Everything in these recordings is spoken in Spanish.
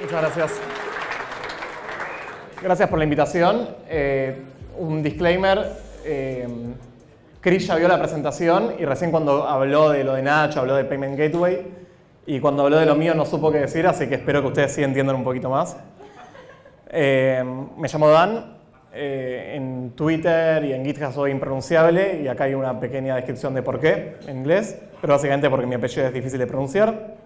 Muchas gracias. Gracias por la invitación. Eh, un disclaimer. Eh, Chris ya vio la presentación y recién cuando habló de lo de Nacho, habló de Payment Gateway y cuando habló de lo mío no supo qué decir, así que espero que ustedes sí entiendan un poquito más. Eh, me llamo Dan, en Twitter y en GitHub soy impronunciable y acá hay una pequeña descripción de por qué en inglés, pero básicamente porque mi apellido es difícil de pronunciar.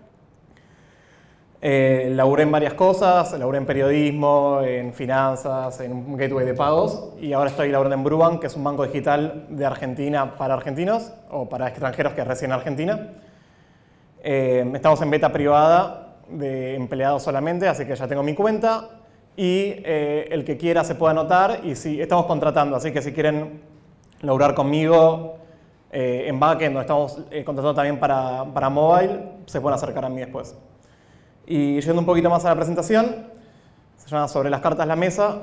Eh, laburé en varias cosas, laburé en periodismo, en finanzas, en un gateway de pagos y ahora estoy laburando en Brubank, que es un banco digital de Argentina para argentinos o para extranjeros que recién en Argentina. Eh, estamos en beta privada de empleados solamente, así que ya tengo mi cuenta y eh, el que quiera se puede anotar y si estamos contratando, así que si quieren laburar conmigo eh, en backend, donde estamos contratando también para, para mobile, se pueden acercar a mí después. Y yendo un poquito más a la presentación, se llama Sobre las cartas la mesa.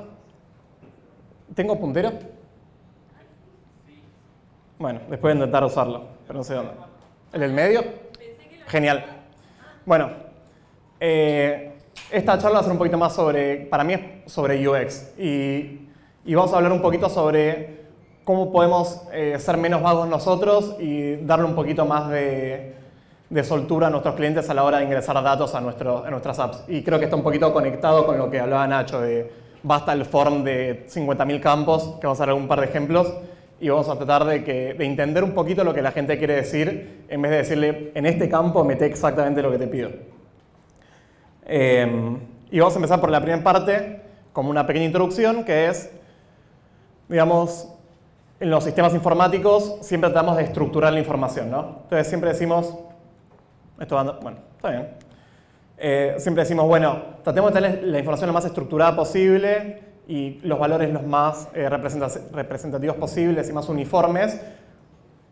¿Tengo puntero? Bueno, después de intentar usarlo, pero no sé dónde. ¿El del medio? Genial. Bueno, eh, esta charla va a ser un poquito más sobre, para mí sobre UX. Y, vamos a hablar un poquito sobre cómo podemos eh, ser menos vagos nosotros y darle un poquito más de, de soltura a nuestros clientes a la hora de ingresar datos a, nuestro, nuestras apps. Y creo que está un poquito conectado con lo que hablaba Nacho de basta el form de 50.000 campos, que vamos a dar un par de ejemplos, y vamos a tratar de, que, de entender un poquito lo que la gente quiere decir, en vez de decirle, en este campo mete exactamente lo que te pido. Eh, y vamos a empezar por la primera parte, como una pequeña introducción, que es, digamos, en los sistemas informáticos siempre tratamos de estructurar la información, ¿no? Entonces siempre decimos, esto bueno, está bien. Eh, siempre decimos, bueno, tratemos de tener la información lo más estructurada posible y los valores los más eh, representativos posibles y más uniformes,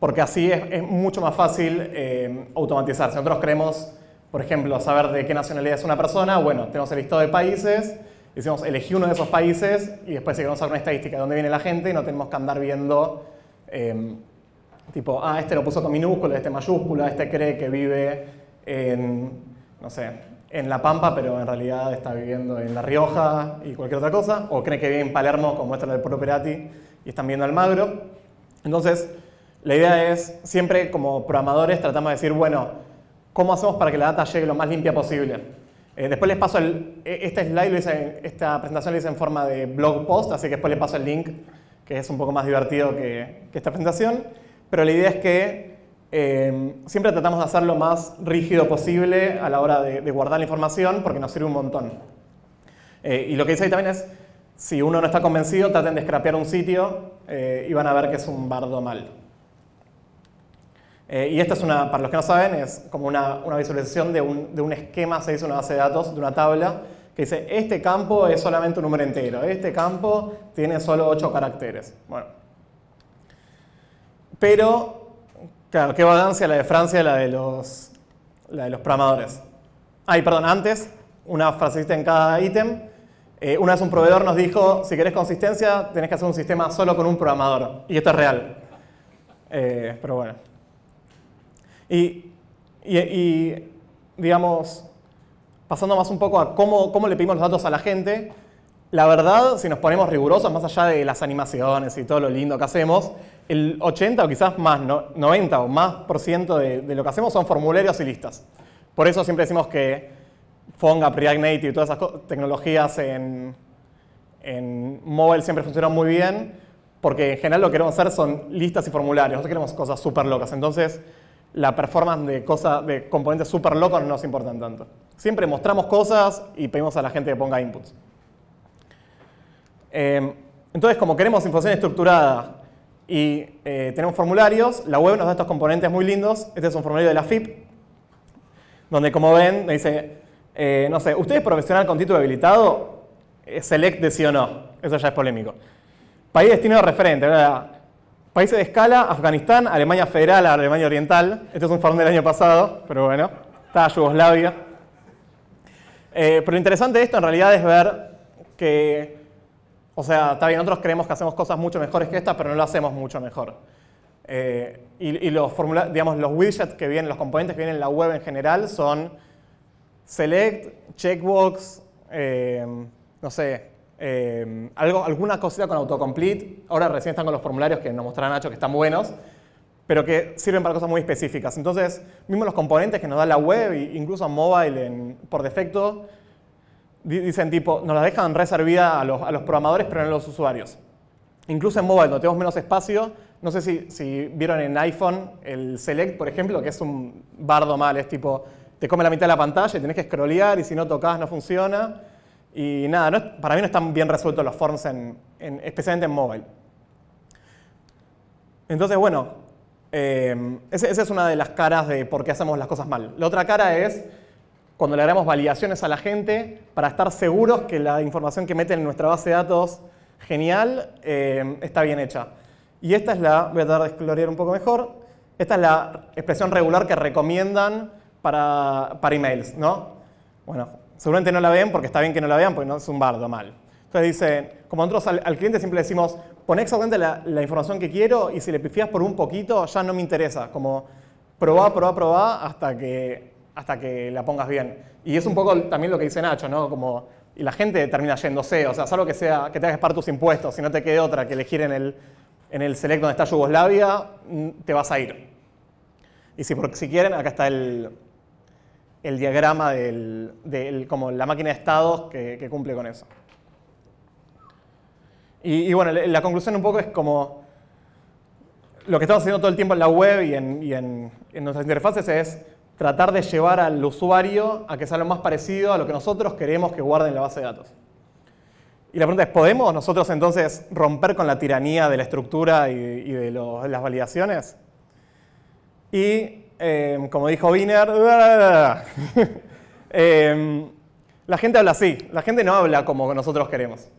porque así es, mucho más fácil eh, automatizar. Si nosotros queremos, por ejemplo, saber de qué nacionalidad es una persona, bueno, tenemos el listado de países, decimos, elegí uno de esos países y después si queremos hacer una estadística de dónde viene la gente, no tenemos que andar viendo, tipo, ah, este lo puso con minúscula, este mayúscula, este cree que vive en, no sé, en La Pampa, pero en realidad está viviendo en La Rioja y cualquier otra cosa, o cree que vive en Palermo, como muestra el Perati, y están viendo Almagro. Entonces, la idea es, siempre como programadores tratamos de decir, bueno, ¿cómo hacemos para que la data llegue lo más limpia posible? Eh, después les paso el, e, este slide, esta presentación la en forma de blog post, así que después les paso el link, que es un poco más divertido que, que esta presentación. Pero la idea es que Em, siempre tratamos de hacer lo más rígido posible a la hora de, guardar la información porque nos sirve un montón. Eh, y lo que dice ahí también es, si uno no está convencido, traten de scrapear un sitio eh, y van a ver que es un bardo mal. Eh, y esta es una, para los que no saben, es como una, visualización de un, de un, esquema, se dice una base de datos, de una tabla, que dice, este campo es solamente un número entero, este campo tiene solo ocho caracteres. Bueno. Pero Claro, qué vagancia la de Francia, la de los, la de los programadores. Ay, perdón, antes, una frasecita en cada ítem. Eh, una vez un proveedor nos dijo, si querés consistencia, tenés que hacer un sistema solo con un programador. Y esto es real. Eh, pero bueno. Y, digamos, pasando más un poco a cómo, cómo le pedimos los datos a la gente, la verdad, si nos ponemos rigurosos, más allá de las animaciones y todo lo lindo que hacemos, el 80 o quizás más, 90 o más por ciento de, lo que hacemos son formularios y listas. Por eso siempre decimos que Fonga, Preact Native y todas esas tecnologías en, en siempre funcionan muy bien, porque en general lo que queremos hacer son listas y formularios, no queremos cosas súper locas. Entonces, la performance de, cosas de componentes súper locos no nos importan tanto. Siempre mostramos cosas y pedimos a la gente que ponga inputs. Em, entonces, como queremos información estructurada, y eh, tenemos formularios, la web nos da estos componentes muy lindos, este es un formulario de la FIP, donde como ven, dice, eh, no sé, ¿usted es profesional con título habilitado? Eh, select de sí o no, eso ya es polémico. País destino de referente, ¿verdad? Países de escala, Afganistán, Alemania Federal, Alemania Oriental. Este es un formulario del año pasado, pero bueno, está Yugoslavia. pero lo interesante de esto en realidad es ver que o sea, está bien, nosotros creemos que hacemos cosas mucho mejores que esta, pero no lo hacemos mucho mejor. Eh, y, los, digamos, los widgets que vienen, los componentes que vienen en la web en general son select, checkbox, eh, no sé, eh, algo, alguna cosita con autocomplete. Ahora recién están con los formularios que nos mostrará Nacho que están buenos, pero que sirven para cosas muy específicas. Entonces, mismo los componentes que nos da la web, incluso mobile en, por defecto, dicen tipo, nos la dejan reservida a los, programadores, pero no a los usuarios. Incluso en mobile, donde tenemos menos espacio, no sé si, vieron en iPhone el Select, por ejemplo, que es un bardo mal, es tipo, te come la mitad de la pantalla y tenés que scrollear y si no tocas no funciona. Y nada, para mí no están bien resueltos los forms, en, especialmente en mobile. Entonces, bueno, eh, esa es una de las caras de por qué hacemos las cosas mal. La otra cara es cuando le hagamos validaciones a la gente para estar seguros que la información que meten en nuestra base de datos genial eh, está bien hecha. Y esta es la, voy a tratar de explorar un poco mejor, esta es la expresión regular que recomiendan para, para emails, ¿no? Bueno, seguramente no la ven porque está bien que no la vean porque no es un bardo mal. Entonces dice, como nosotros al, cliente siempre decimos, poné exactamente la, información que quiero y si le pifias por un poquito ya no me interesa, como probá, probá, probá hasta que hasta que la pongas bien. Y es un poco también lo que dice Nacho, ¿no? Como, y la gente termina yéndose, o sea, salvo que, sea, que te hagas pagar tus impuestos, si no te quede otra que elegir en el, en el select donde está Yugoslavia, mm, te vas a ir. Y si, si quieren, acá está el, diagrama del, del, como la máquina de estados que, cumple con eso. Y, bueno, la conclusión un poco es como lo que estamos haciendo todo el tiempo en la web y en nuestras interfaces es tratar de llevar al usuario a que sea lo más parecido a lo que nosotros queremos que guarde en la base de datos. Y la pregunta es, ¿podemos nosotros entonces romper con la tiranía de la estructura y, de las validaciones? Y, eh, como dijo Wiener, eh, la gente habla así, la gente no habla como nosotros queremos.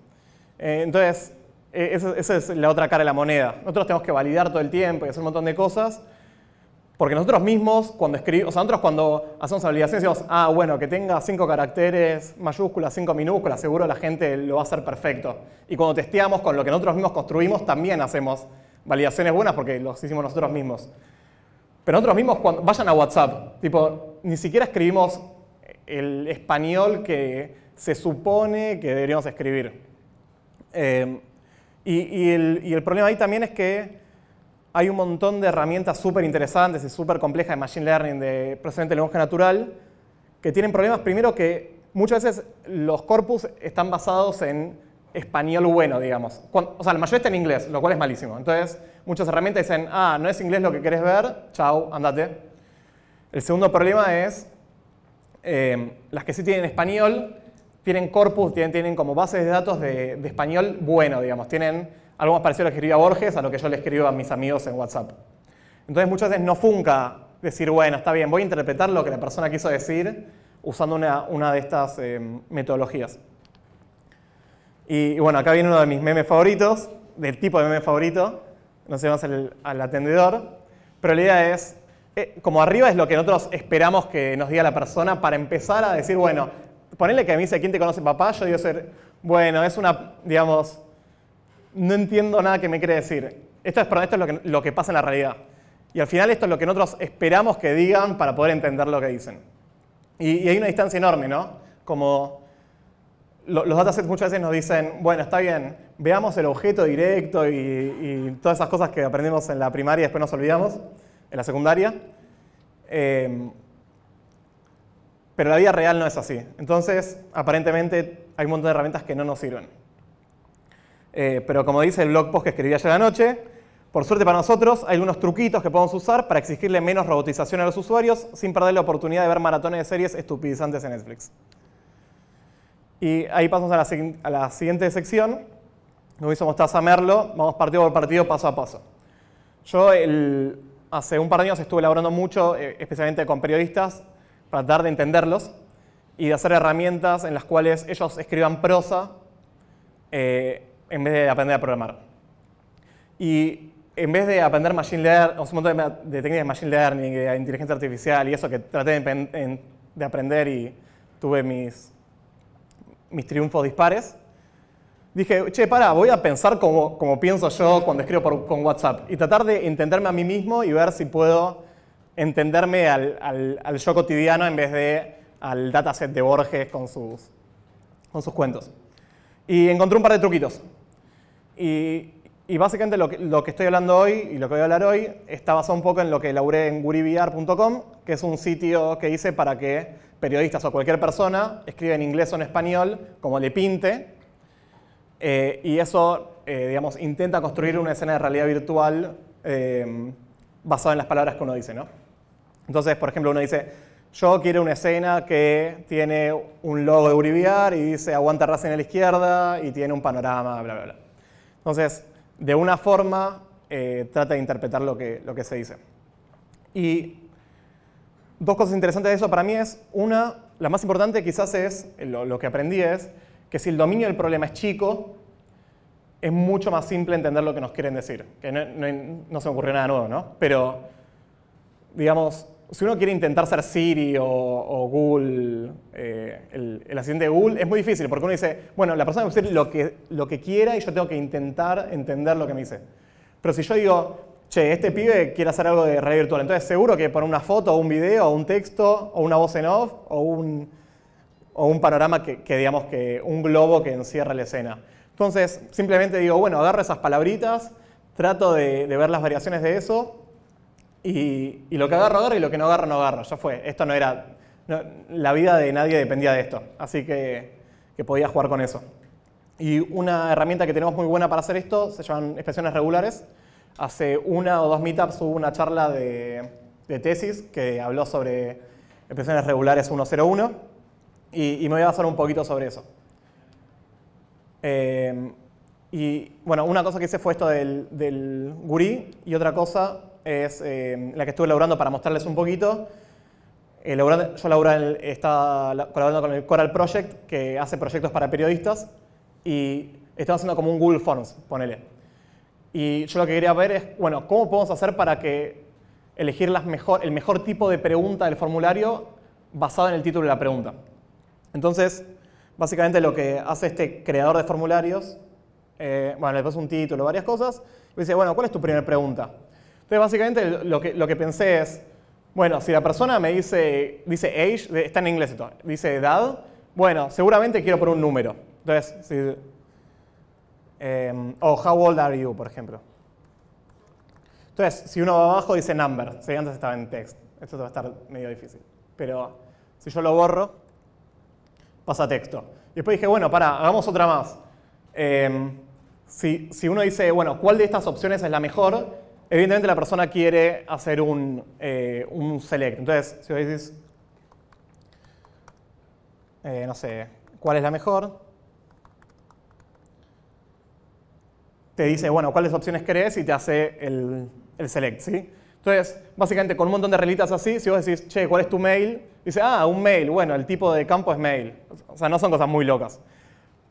Eh, entonces, esa es la otra cara de la moneda. Nosotros tenemos que validar todo el tiempo y hacer un montón de cosas, porque nosotros mismos, cuando escribimos, o sea, nosotros cuando hacemos validaciones decimos, ah, bueno, que tenga cinco caracteres mayúsculas, cinco minúsculas, seguro la gente lo va a hacer perfecto. Y cuando testeamos con lo que nosotros mismos construimos, también hacemos validaciones buenas porque los hicimos nosotros mismos. Pero nosotros mismos, cuando, vayan a WhatsApp, tipo, ni siquiera escribimos el español que se supone que deberíamos escribir. Eh, y el problema ahí también es que hay un montón de herramientas súper interesantes y súper complejas de Machine Learning, de procesamiento de lenguaje natural, que tienen problemas, primero que muchas veces los corpus están basados en español bueno, digamos. o sea, la mayoría está en inglés, lo cual es malísimo. Entonces, muchas herramientas dicen, ah, no es inglés lo que querés ver, chau, andate. El segundo problema es, eh, las que sí tienen español, tienen corpus, tienen, tienen como bases de datos de, español bueno, digamos. Tienen algo más parecido a lo que escribía Borges, a lo que yo le escribo a mis amigos en WhatsApp. Entonces muchas veces no funca decir, bueno, está bien, voy a interpretar lo que la persona quiso decir usando una, de estas eh, metodologías. Y, bueno, acá viene uno de mis memes favoritos, del tipo de meme favorito, no sé más al atendedor, pero la idea es, eh, como arriba es lo que nosotros esperamos que nos diga la persona para empezar a decir, bueno, ponle que me dice, ¿quién te conoce papá? Yo digo ser, bueno, es una, digamos, no entiendo nada que me quiere decir. Esto es, lo que, pasa en la realidad. Y al final esto es lo que nosotros esperamos que digan para poder entender lo que dicen. Y, hay una distancia enorme, ¿no? Como los datasets muchas veces nos dicen, bueno, está bien, veamos el objeto directo y, todas esas cosas que aprendimos en la primaria y después nos olvidamos, en la secundaria. Em, pero la vida real no es así. Entonces, aparentemente hay un montón de herramientas que no nos sirven. Eh, pero como dice el blog post que escribí ayer anoche, por suerte para nosotros hay algunos truquitos que podemos usar para exigirle menos robotización a los usuarios sin perder la oportunidad de ver maratones de series estupidizantes en Netflix. Y ahí pasamos a la, siguiente sección. Nos hizo Mostaza Merlo, vamos partido por partido, paso a paso. Yo hace un par de años estuve elaborando mucho, eh, especialmente con periodistas, para tratar de entenderlos y de hacer herramientas en las cuales ellos escriban prosa eh, en vez de aprender a programar. Y en vez de aprender machine learning, un montón de, técnicas de machine learning, de inteligencia artificial y eso que traté de, aprender y tuve mis, mis triunfos dispares, dije, che, para, voy a pensar como, como pienso yo cuando escribo por, con WhatsApp y tratar de entenderme a mí mismo y ver si puedo entenderme al, al, al, yo cotidiano en vez de al dataset de Borges con sus, con sus cuentos. Y encontré un par de truquitos. Y, básicamente lo que, estoy hablando hoy y lo que voy a hablar hoy está basado un poco en lo que laburé en guribiar.com, que es un sitio que hice para que periodistas o cualquier persona escriba en inglés o en español, como le pinte. Eh, y eso, eh, digamos, intenta construir una escena de realidad virtual eh, basada en las palabras que uno dice, ¿no? Entonces, por ejemplo, uno dice, yo quiero una escena que tiene un logo de Guribiar y dice aguanta raza en la izquierda y tiene un panorama, bla, bla, bla. Entonces, de una forma, eh, trata de interpretar lo que, lo que se dice. Y dos cosas interesantes de eso para mí es, una, la más importante quizás es, lo, que aprendí es, que si el dominio del problema es chico, es mucho más simple entender lo que nos quieren decir. Que no, no se me ocurrió nada nuevo, ¿no? Pero, digamos, si uno quiere intentar ser Siri o, Google, eh, el, asistente de Google, es muy difícil porque uno dice, bueno, la persona a decir lo que, lo que quiera y yo tengo que intentar entender lo que me dice. Pero si yo digo, che, este pibe quiere hacer algo de realidad virtual, entonces seguro que pone una foto o un video o un texto o una voz en off o un, o un panorama que, digamos que un globo que encierra la escena. Entonces simplemente digo, bueno, agarro esas palabritas, trato de ver las variaciones de eso y, lo que agarro agarro y lo que no agarro no agarro. Ya fue. Esto no era. la vida de nadie dependía de esto. Así que, que podía jugar con eso. Y una herramienta que tenemos muy buena para hacer esto se llaman expresiones regulares. Hace una o dos meetups hubo una charla de, tesis que habló sobre expresiones regulares 101 y, me voy a basar un poquito sobre eso. Eh, y bueno, una cosa que hice fue esto del, del gurí y otra cosa es eh, la que estuve laburando para mostrarles un poquito. Eh, yo estaba colaborando con el Coral Project, que hace proyectos para periodistas, y estaba haciendo como un Google Forms, ponele. Y yo lo que quería ver es, bueno, ¿cómo podemos hacer para que elegir las el mejor tipo de pregunta del formulario basado en el título de la pregunta? Entonces, básicamente lo que hace este creador de formularios, eh, bueno, le pones un título, varias cosas, y dice, bueno, ¿cuál es tu primera pregunta? Entonces, básicamente lo que, pensé es, bueno, si la persona me dice, dice age, está en inglés esto, dice edad, bueno, seguramente quiero poner un número. Entonces, si, o em, oh, how old are you, por ejemplo. Entonces, si uno va abajo dice number, si antes estaba en text, esto va a estar medio difícil. Pero si yo lo borro, pasa texto. Y después dije, bueno, para, hagamos otra más. Em, si, si uno dice, bueno, ¿cuál de estas opciones es la mejor? evidentemente la persona quiere hacer un, eh, select. Entonces, si vos decís, eh, no sé, ¿cuál es la mejor? Te dice, bueno, ¿cuáles opciones crees? Y te hace el, select, ¿sí? Entonces, básicamente con un montón de relitas así, si vos decís, che, ¿cuál es tu mail? Dice, ah, un mail. Bueno, el tipo de campo es mail. O sea, no son cosas muy locas.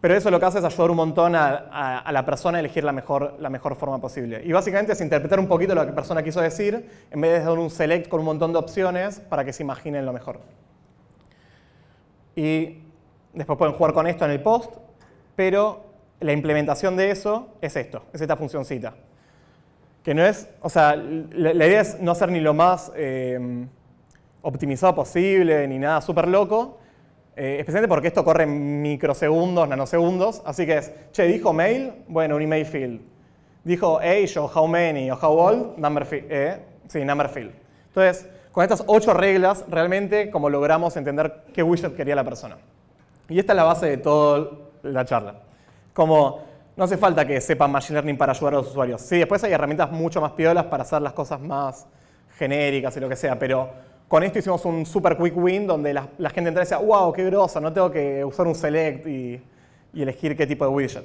Pero eso lo que hace es ayudar un montón a, la persona a elegir la mejor, forma posible. Y básicamente es interpretar un poquito lo que la persona quiso decir, en vez de dar un select con un montón de opciones para que se imaginen lo mejor. Y después pueden jugar con esto en el post, pero la implementación de eso es esto, es esta funcioncita. Que no es, o sea, la, idea es no hacer ni lo más eh, optimizado posible, ni nada súper loco, eh, especialmente porque esto corre en microsegundos, nanosegundos. Así que es, che, dijo mail, bueno, un email field. Dijo age o how many o how old, number, field. Eh, number field. Entonces, con estas ocho reglas, realmente como logramos entender qué widget quería la persona. Y esta es la base de toda la charla. Como no hace falta que sepan Machine Learning para ayudar a los usuarios. Sí, después hay herramientas mucho más piolas para hacer las cosas más genéricas y lo que sea, pero con esto hicimos un super quick win donde la, gente entra y decía, wow, qué grosa, no tengo que usar un select y, elegir qué tipo de widget.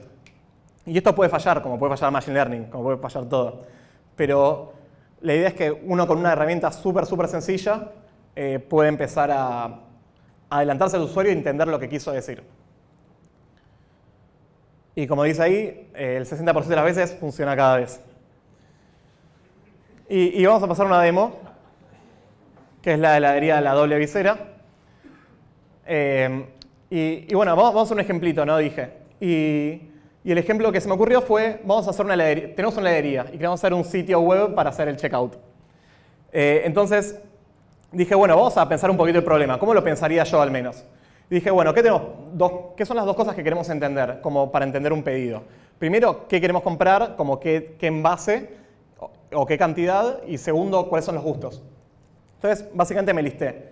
Y esto puede fallar, como puede fallar Machine Learning, como puede fallar todo. Pero la idea es que uno con una herramienta súper, súper sencilla eh, puede empezar a, adelantarse al usuario y entender lo que quiso decir. Y como dice ahí, eh, el 60% de las veces funciona cada vez. Y, y, vamos a pasar una demo que es la heladería de la doble visera. Em, y, bueno, vamos, a un ejemplito, ¿no? Dije. Y, el ejemplo que se me ocurrió fue, vamos a hacer una heladería, tenemos una heladería y queremos hacer un sitio web para hacer el checkout. Eh, entonces dije, bueno, vamos a pensar un poquito el problema, ¿cómo lo pensaría yo al menos? dije, bueno, ¿qué, tengo Dos, ¿qué son las dos cosas que queremos entender como para entender un pedido? Primero, ¿qué queremos comprar? Como qué, envase o qué cantidad. Y segundo, ¿cuáles son los gustos? Entonces, básicamente me listé.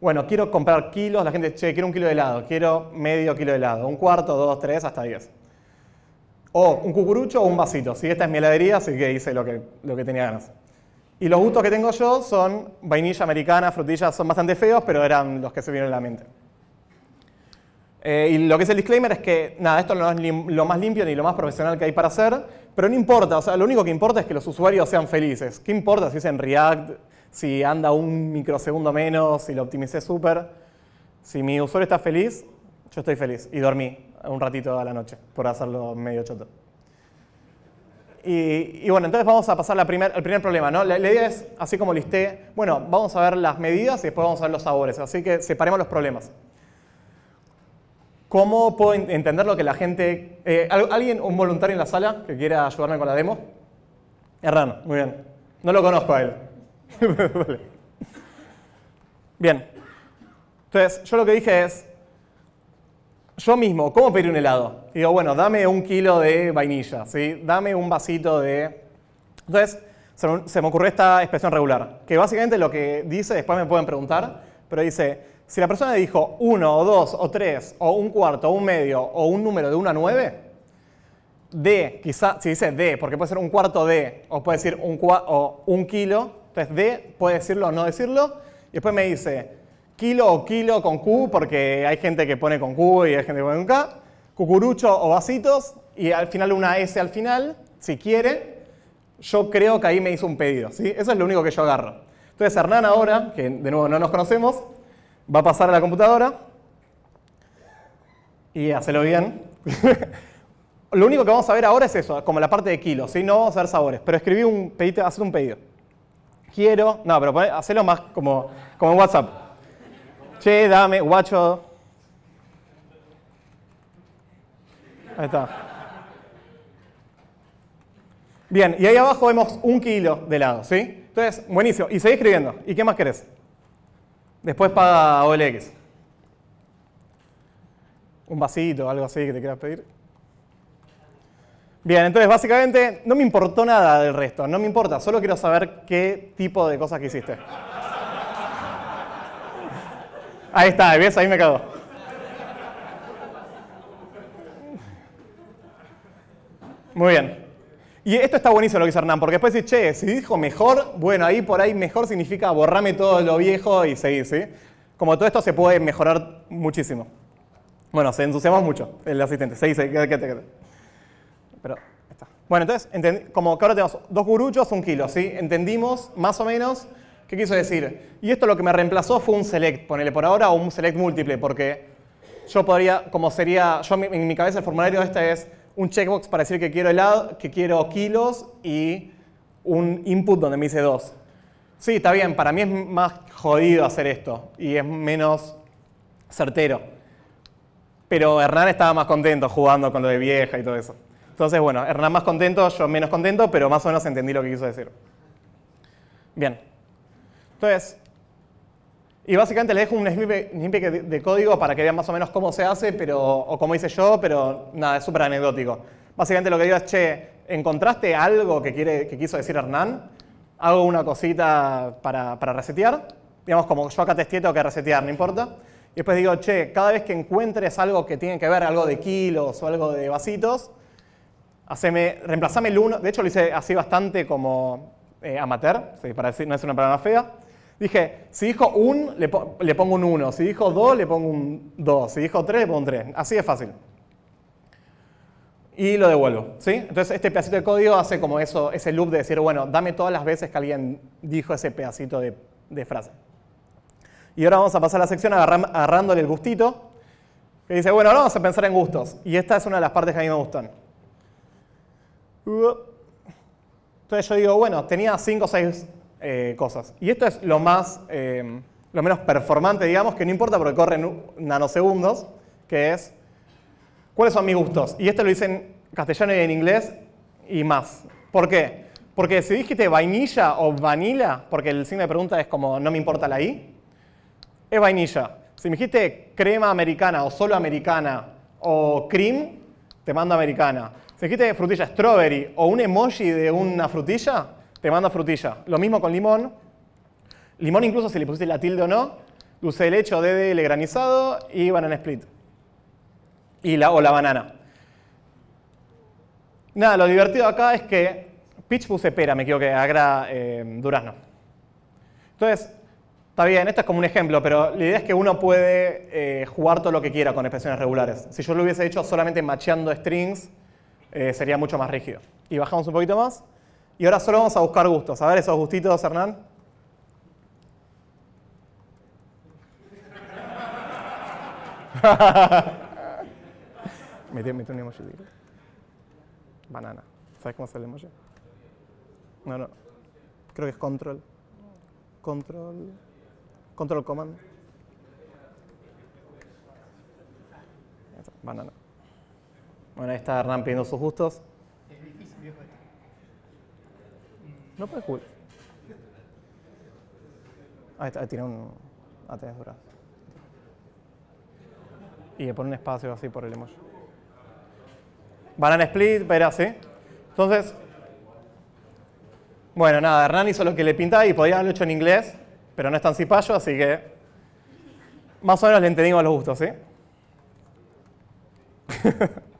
Bueno, quiero comprar kilos, la gente, che, quiero un kilo de helado, quiero medio kilo de helado, un cuarto, dos, tres, hasta diez. O un cucurucho o un vasito. Si esta es mi heladería, así que hice lo que, lo que tenía ganas. Y los gustos que tengo yo son vainilla americana, frutillas, son bastante feos, pero eran los que se vieron en la mente. Eh, y lo que es el disclaimer es que, nada, esto no es lo más limpio ni lo más profesional que hay para hacer, pero no importa, o sea, lo único que importa es que los usuarios sean felices. ¿Qué importa si dicen React, si anda un microsegundo menos, si lo optimicé súper. Si mi usuario está feliz, yo estoy feliz. Y dormí un ratito a la noche por hacerlo medio choto. Y, bueno, entonces vamos a pasar al primer, problema. ¿no? La, idea es, así como listé, bueno, vamos a ver las medidas y después vamos a ver los sabores. Así que separemos los problemas. ¿Cómo puedo entender lo que la gente... Eh, ¿Alguien, un voluntario en la sala que quiera ayudarme con la demo? Hernán, muy bien. No lo conozco a él. Bien. Entonces, yo lo que dije es, yo mismo, ¿cómo pedir un helado? digo, bueno, dame un kilo de vainilla, ¿sí? Dame un vasito de... Entonces, se me ocurrió esta expresión regular, que básicamente lo que dice, después me pueden preguntar, pero dice, si la persona dijo uno, o dos, o tres, o un cuarto, o un medio, o un número de 1 a 9, de, quizá, si dice de, porque puede ser un cuarto de, o puede decir un, o un kilo, entonces D puede decirlo o no decirlo. Y después me dice kilo o kilo con Q, porque hay gente que pone con Q y hay gente que pone con K. Cucurucho o vasitos. Y al final una S al final, si quiere. Yo creo que ahí me hizo un pedido. ¿sí? Eso es lo único que yo agarro. Entonces Hernán ahora, que de nuevo no nos conocemos, va a pasar a la computadora. Y hacelo bien. lo único que vamos a ver ahora es eso, como la parte de kilos, no vamos a ver sabores, pero escribí un pedido, hacer un pedido quiero. No, pero hacerlo hacelo más como, como en WhatsApp. Che, dame, guacho. Ahí está. Bien, y ahí abajo vemos un kilo de helado, ¿sí? Entonces, buenísimo. Y seguí escribiendo. ¿Y qué más querés? Después paga OLX. Un vasito, algo así que te quieras pedir. Bien, entonces básicamente no me importó nada del resto, no me importa, solo quiero saber qué tipo de cosas que hiciste. Ahí está, ¿ves? Ahí me quedó. Muy bien. Y esto está buenísimo lo que hizo Hernán, porque después dice, che, si dijo mejor, bueno, ahí por ahí mejor significa borrame todo lo viejo y seguir, ¿sí? Como todo esto se puede mejorar muchísimo. Bueno, se ensuciamos mucho, el asistente. Seguí, seguí, quédate, quédate. Pero está. Bueno, entonces, como que ahora tenemos dos guruchos, un kilo, ¿sí? Entendimos más o menos qué quiso decir. Y esto lo que me reemplazó fue un select, ponele por ahora, o un select múltiple, porque yo podría, como sería, yo en mi cabeza el formulario este es un checkbox para decir que quiero helado, que quiero kilos y un input donde me dice dos. Sí, está bien, para mí es más jodido hacer esto y es menos certero. Pero Hernán estaba más contento jugando con lo de vieja y todo eso. Entonces, bueno, Hernán más contento, yo menos contento, pero más o menos entendí lo que quiso decir. Bien. Entonces, y básicamente le dejo un snippet de código para que vean más o menos cómo se hace, pero, o cómo hice yo, pero nada, es súper anecdótico. Básicamente lo que digo es, che, ¿encontraste algo que, quiere, que quiso decir Hernán? Hago una cosita para, para resetear. Digamos, como yo acá testé, tengo que resetear, no importa. Y después digo, che, cada vez que encuentres algo que tiene que ver, algo de kilos o algo de vasitos, Haceme, reemplazame el 1, de hecho lo hice así bastante como eh, amateur, para decir, no es una palabra fea. Dije, si dijo un, le, pongo un 1, si dijo 2, le pongo un 2, si dijo 3, le pongo un 3. Así de fácil. Y lo devuelvo, ¿sí? Entonces este pedacito de código hace como eso, ese loop de decir, bueno, dame todas las veces que alguien dijo ese pedacito de, frase. Y ahora vamos a pasar a la sección agarrándole el gustito, que dice, bueno, ahora vamos a pensar en gustos. Y esta es una de las partes que a mí me gustan. Entonces yo digo, bueno, tenía cinco o seis eh, cosas. Y esto es lo más, eh, lo menos performante, digamos, que no importa porque corren nanosegundos, que es, ¿cuáles son mis gustos? Y esto lo dicen en castellano y en inglés y más. ¿Por qué? Porque si dijiste vainilla o vanilla, porque el signo de pregunta es como no me importa la I, es vainilla. Si me dijiste crema americana o solo americana o cream, te mando americana. Si dijiste frutilla strawberry o un emoji de una frutilla, te manda frutilla. Lo mismo con limón. Limón incluso si le pusiste la tilde o no. Dulce de leche o DDL granizado y banana split. Y la, o la banana. Nada, lo divertido acá es que pitch puse pera, me que agra eh, durazno. Entonces, está bien, esto es como un ejemplo, pero la idea es que uno puede eh, jugar todo lo que quiera con expresiones regulares. Si yo lo hubiese hecho solamente macheando strings, eh, sería mucho más rígido. Y bajamos un poquito más. Y ahora solo vamos a buscar gustos. A ver esos gustitos, Hernán. un emoji. Banana. ¿Sabes cómo sale el emoji? No, no. Creo que es control. Control. Control command. Banana. Bueno, ahí está Hernán pidiendo sus gustos. No puede jugar. Ahí está, tiene un. Ah, Y le pone un espacio así por el emoji. Banana split, pero ¿sí? Entonces. Bueno, nada, Hernán hizo lo que le pintaba y podía haberlo hecho en inglés, pero no es tan cipallo, así que. Más o menos le entendimos los gustos, ¿sí?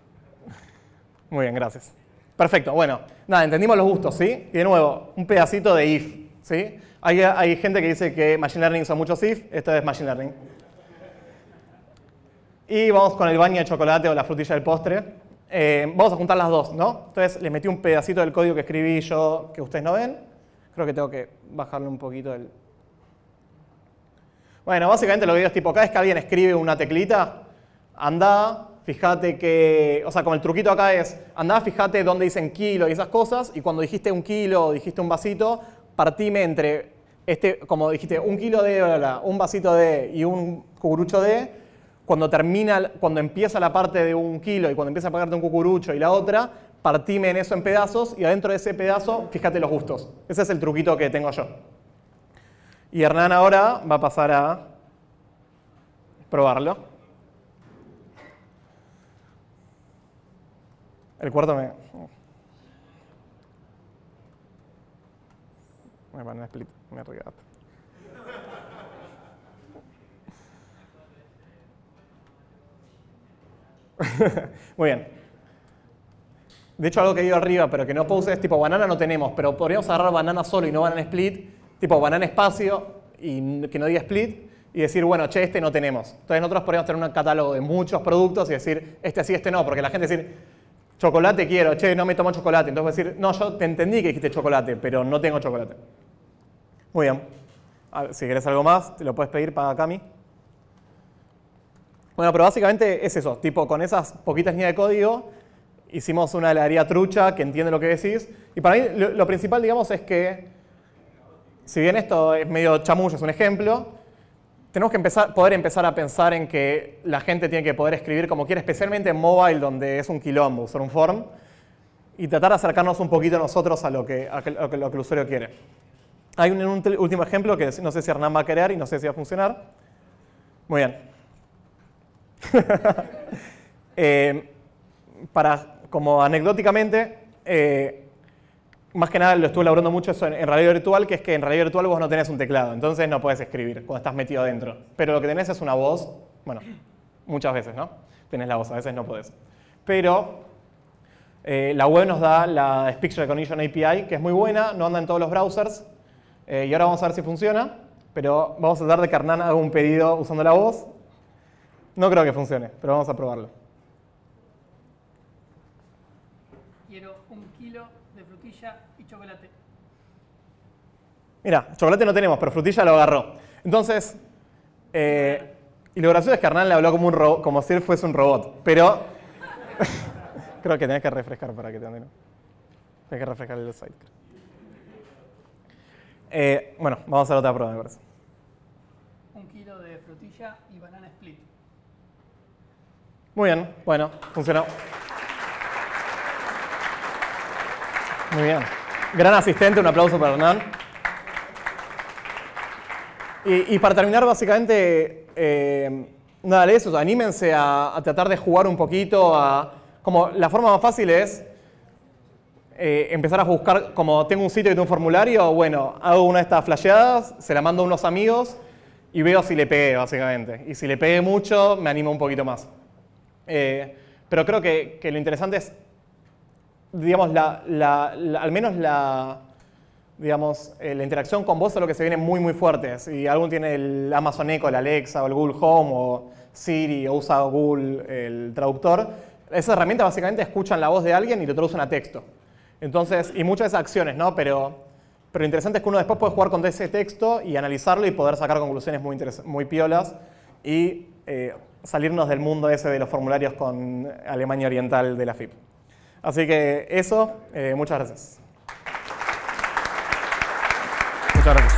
Muy bien, gracias. Perfecto, bueno, nada, entendimos los gustos, ¿sí? Y de nuevo, un pedacito de if, ¿sí? Hay, hay gente que dice que Machine Learning son muchos if, Esto es Machine Learning. Y vamos con el baño de chocolate o la frutilla del postre. Eh, vamos a juntar las dos, ¿no? Entonces les metí un pedacito del código que escribí yo que ustedes no ven. Creo que tengo que bajarle un poquito el... Bueno, básicamente lo que digo es tipo, cada vez que alguien escribe una teclita, anda fíjate que, o sea, como el truquito acá es, andá, fíjate dónde dicen kilo y esas cosas, y cuando dijiste un kilo, dijiste un vasito, partime entre, este, como dijiste, un kilo de, un vasito de y un cucurucho de, cuando termina, cuando empieza la parte de un kilo y cuando empieza a pagarte un cucurucho y la otra, partime en eso en pedazos y adentro de ese pedazo, fíjate los gustos. Ese es el truquito que tengo yo. Y Hernán ahora va a pasar a probarlo. El cuarto me... Me van a split, me regaste. Muy bien. De hecho, algo que digo arriba, pero que no puse es tipo banana no tenemos, pero podríamos agarrar banana solo y no banana split, tipo banana espacio y que no diga split, y decir, bueno, che, este no tenemos. Entonces nosotros podríamos tener un catálogo de muchos productos y decir, este sí, este no, porque la gente decir, chocolate quiero, che, no me tomo chocolate. Entonces voy a decir, no, yo te entendí que dijiste chocolate, pero no tengo chocolate. Muy bien. si querés algo más, te lo puedes pedir para Cami. Bueno, pero básicamente es eso, tipo con esas poquitas líneas de código hicimos una alegría trucha que entiende lo que decís. Y para mí lo, principal, digamos, es que, si bien esto es medio chamullo, es un ejemplo, tenemos que poder empezar a pensar en que la gente tiene que poder escribir como quiere, especialmente en mobile, donde es un quilombo usar un form, y tratar de acercarnos un poquito nosotros a lo que, lo que el usuario quiere. Hay un, último ejemplo que no sé si Hernán va a querer y no sé si va a funcionar. Muy bien. Eh, para, como anecdóticamente, eh, más que nada lo estuve laburando mucho eso en, realidad virtual, que es que en realidad virtual vos no tenés un teclado, entonces no puedes escribir cuando estás metido adentro. Pero lo que tenés es una voz, bueno, muchas veces, ¿no? Tenés la voz, a veces no podés. Pero eh, la web nos da la Speech Recognition API, que es muy buena, no anda en todos los browsers. Eh, y ahora vamos a ver si funciona, pero vamos a dar de que Hernán un pedido usando la voz. No creo que funcione, pero vamos a probarlo. Mira, chocolate no tenemos, pero frutilla lo agarró. Entonces, eh, y lo gracioso es que Hernán le habló como, un como si él fuese un robot, pero creo que tenés que refrescar para que te ande. que refrescar el site. Eh, bueno, vamos a la otra prueba, me parece. Un kilo de frutilla y banana split. Muy bien, bueno, funcionó. Muy bien. Gran asistente, un aplauso para Hernán. Y, para terminar, básicamente, eh, nada de eso, anímense a, tratar de jugar un poquito, como la forma más fácil es eh, empezar a buscar, como tengo un sitio y tengo un formulario, bueno, hago una de estas flasheadas, se la mando a unos amigos y veo si le pegué, básicamente. Y si le pegué mucho, me animo un poquito más. Eh, pero creo que, lo interesante es, digamos, al menos la, digamos, eh, la interacción con voz es lo que se viene muy, muy fuerte. Si alguien tiene el Amazon Echo, el Alexa, o el Google Home, o Siri, o usa Google, el traductor, esas herramientas básicamente escuchan la voz de alguien y lo traducen a texto. Entonces, y muchas esas acciones, ¿no? Pero, pero lo interesante es que uno después puede jugar con ese texto y analizarlo y poder sacar conclusiones muy, muy piolas y eh, salirnos del mundo ese de los formularios con Alemania Oriental de la FIP. Así que eso, eh, muchas gracias. Макаров.